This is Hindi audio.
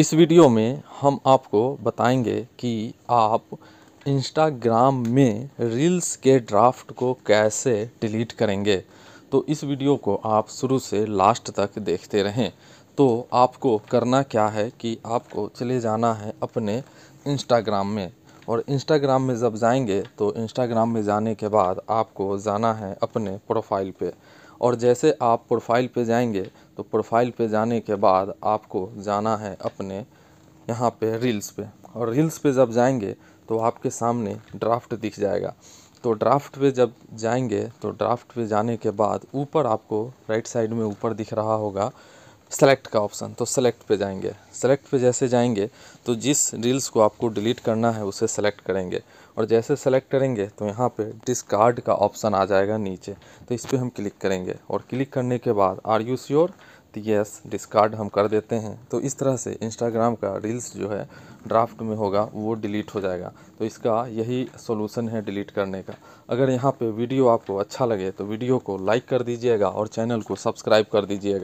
इस वीडियो में हम आपको बताएंगे कि आप इंस्टाग्राम में रील्स के ड्राफ्ट को कैसे डिलीट करेंगे तो इस वीडियो को आप शुरू से लास्ट तक देखते रहें तो आपको करना क्या है कि आपको चले जाना है अपने इंस्टाग्राम में और इंस्टाग्राम में जब जाएंगे तो इंस्टाग्राम में जाने के बाद आपको जाना है अपने प्रोफाइल पे और जैसे आप प्रोफ़ाइल पे जाएंगे तो प्रोफ़ाइल पे जाने के बाद आपको जाना है अपने यहाँ पे रील्स पे और रील्स पे जब जाएंगे तो आपके सामने ड्राफ्ट दिख जाएगा तो ड्राफ्ट पे जब जाएंगे तो ड्राफ्ट पे जाने के बाद ऊपर आपको राइट साइड में ऊपर दिख रहा होगा सेलेक्ट का ऑप्शन तो सेलेक्ट पे जाएंगे सेलेक्ट पे जैसे जाएंगे तो जिस रील्स को आपको डिलीट करना है उसे सेलेक्ट करेंगे और जैसे सेलेक्ट करेंगे तो यहाँ पे डिस्कार्ड का ऑप्शन आ जाएगा नीचे तो इस पर हम क्लिक करेंगे और क्लिक करने के बाद आर यू श्योर तो यस डिस्कार्ड हम कर देते हैं तो इस तरह से इंस्टाग्राम का रील्स जो है ड्राफ्ट में होगा वो डिलीट हो जाएगा तो इसका यही सोलूसन है डिलीट करने का अगर यहाँ पर वीडियो आपको अच्छा लगे तो वीडियो को लाइक कर दीजिएगा और चैनल को सब्सक्राइब कर दीजिएगा